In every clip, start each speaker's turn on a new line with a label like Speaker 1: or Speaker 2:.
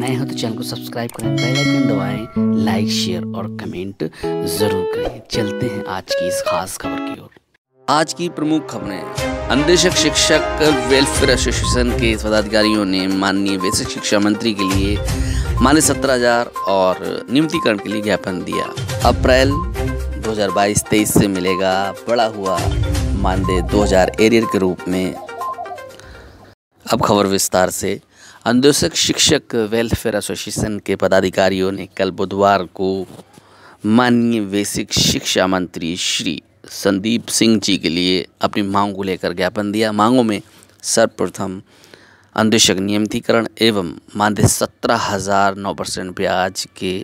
Speaker 1: नए हो तो चैनल को सब्सक्राइब करें बेल आइकन दबाएं लाइक शेयर और कमेंट जरूर करें चलते हैं आज की इस खास खबर की ओर आज की प्रमुख खबरें अंदेशक शिक्षक वेलफेयर एसोसिएशन के पदाधिकारियों ने माननीय बेसिक शिक्षा मंत्री के लिए मान्य सत्रह हजार और नियुक्तिकरण के लिए ज्ञापन दिया अप्रैल 2022-23 से मिलेगा बड़ा हुआ मानदेय 2000 हजार एरियर के रूप में अब खबर विस्तार से अंधोसक शिक्षक वेलफेयर एसोसिएशन के पदाधिकारियों ने कल बुधवार को माननीय बेसिक शिक्षा मंत्री श्री संदीप सिंह जी के लिए अपनी मांग को लेकर ज्ञापन दिया मांगों में सर्वप्रथम अंधोषक नियमितीकरण एवं मानदेय सत्रह हज़ार नौ परसेंट ब्याज के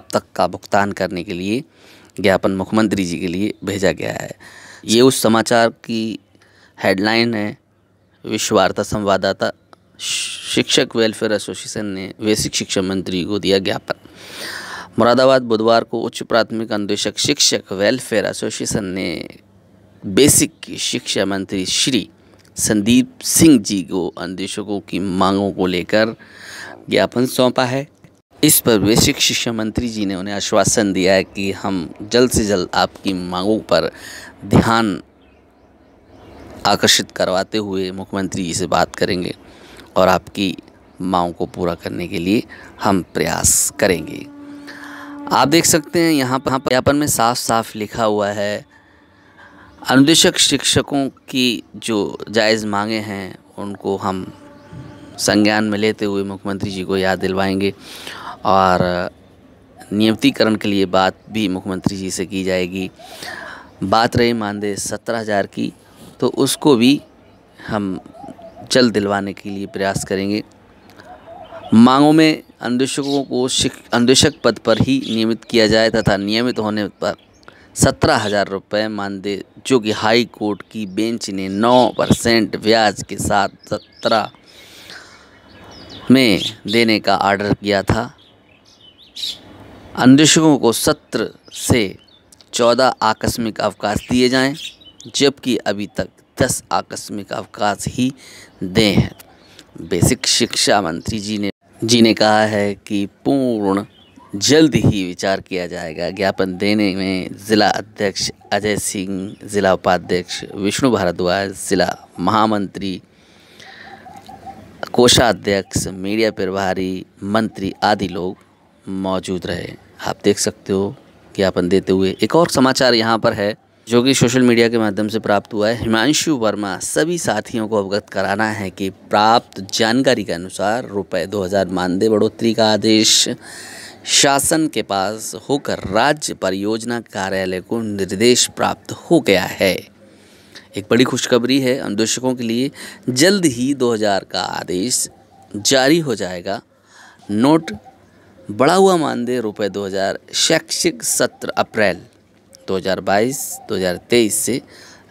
Speaker 1: अब तक का भुगतान करने के लिए ज्ञापन मुख्यमंत्री जी के लिए भेजा गया है ये उस समाचार की हेडलाइन है विश्ववार्ता संवाददाता शिक्षक वेलफेयर एसोसिएशन ने बेसिक शिक्षा मंत्री को दिया ज्ञापन मुरादाबाद बुधवार को उच्च प्राथमिक अन्वेषक शिक्षक वेलफेयर एसोसिएशन ने बेसिक की शिक्षा मंत्री श्री संदीप सिंह जी को अन्वेषकों की मांगों को लेकर ज्ञापन सौंपा है इस पर बेसिक शिक्षा मंत्री जी ने उन्हें आश्वासन दिया है कि हम जल्द से जल्द आपकी मांगों पर ध्यान आकर्षित करवाते हुए मुख्यमंत्री जी से बात करेंगे और आपकी मांग को पूरा करने के लिए हम प्रयास करेंगे आप देख सकते हैं यहाँ पर ज्ञापन में साफ साफ लिखा हुआ है अनुदेशक शिक्षकों की जो जायज़ मांगे हैं उनको हम संज्ञान में लेते हुए मुख्यमंत्री जी को याद दिलवाएंगे और नियमितीकरण के लिए बात भी मुख्यमंत्री जी से की जाएगी बात रही मानदेय सत्रह हज़ार की तो उसको भी हम चल दिलवाने के लिए प्रयास करेंगे मांगों में अन्वेषकों को अन्वेषक पद पर ही नियमित किया जाए तथा नियमित होने पर सत्रह हज़ार रुपये मानदेय जो कि हाई कोर्ट की बेंच ने नौ परसेंट ब्याज के साथ सत्रह में देने का आर्डर किया था अन्वेषकों को सत्र से चौदह आकस्मिक अवकाश दिए जाएं, जबकि अभी तक दस आकस्मिक अवकाश ही दें हैं बेसिक शिक्षा मंत्री जी ने जी ने कहा है कि पूर्ण जल्द ही विचार किया जाएगा ज्ञापन देने में ज़िला अध्यक्ष अजय सिंह ज़िला उपाध्यक्ष विष्णु भारद्वाज ज़िला महामंत्री कोषाध्यक्ष मीडिया प्रभारी मंत्री आदि लोग मौजूद रहे आप देख सकते हो ज्ञापन देते हुए एक और समाचार यहाँ पर है जो कि सोशल मीडिया के माध्यम से प्राप्त हुआ है हिमांशु वर्मा सभी साथियों को अवगत कराना है कि प्राप्त जानकारी के अनुसार रुपये दो हज़ार मानदेय बढ़ोतरी का आदेश शासन के पास होकर राज्य परियोजना कार्यालय को निर्देश प्राप्त हो गया है एक बड़ी खुशखबरी है अनुदेशकों के लिए जल्द ही 2000 का आदेश जारी हो जाएगा नोट बढ़ा हुआ मानदेय रुपये दो शैक्षिक सत्र अप्रैल 2022-2023 से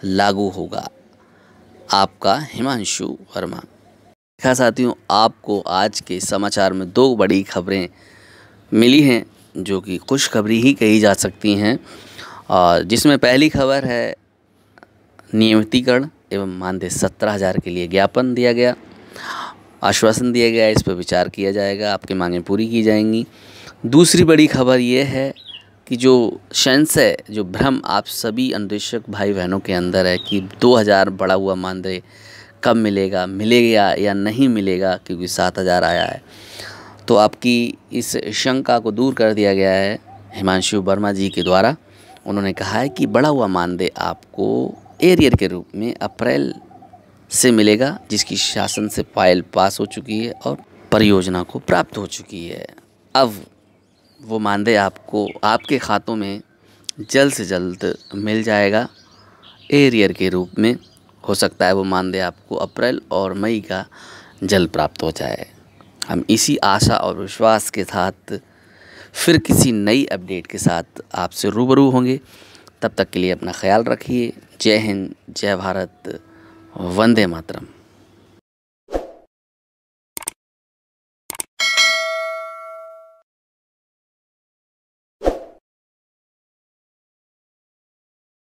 Speaker 1: लागू होगा आपका हिमांशु वर्मा देखा हाँ साथियों आपको आज के समाचार में दो बड़ी खबरें मिली हैं जो कि खुशखबरी ही कही जा सकती हैं और जिसमें पहली खबर है नियमितीकरण एवं मानदेय सत्रह हज़ार के लिए ज्ञापन दिया गया आश्वासन दिया गया इस पर विचार किया जाएगा आपकी मांगें पूरी की जाएंगी दूसरी बड़ी खबर यह है कि जो है जो भ्रम आप सभी अन्वेषक भाई बहनों के अंदर है कि 2000 बढ़ा हुआ मानदेय कब मिलेगा मिलेगा या नहीं मिलेगा क्योंकि 7000 आया है तो आपकी इस शंका को दूर कर दिया गया है हिमांशु वर्मा जी के द्वारा उन्होंने कहा है कि बड़ा हुआ मानदेय आपको एरियर के रूप में अप्रैल से मिलेगा जिसकी शासन से फाइल पास हो चुकी है और परियोजना को प्राप्त हो चुकी है अब वो मानदेय आपको आपके खातों में जल्द से जल्द मिल जाएगा एरियर के रूप में हो सकता है वो मानदेय आपको अप्रैल और मई का जल्द प्राप्त हो जाए हम इसी आशा और विश्वास के साथ फिर किसी नई अपडेट के साथ आपसे रूबरू होंगे तब तक के लिए अपना ख्याल रखिए जय हिंद जय भारत वंदे मातरम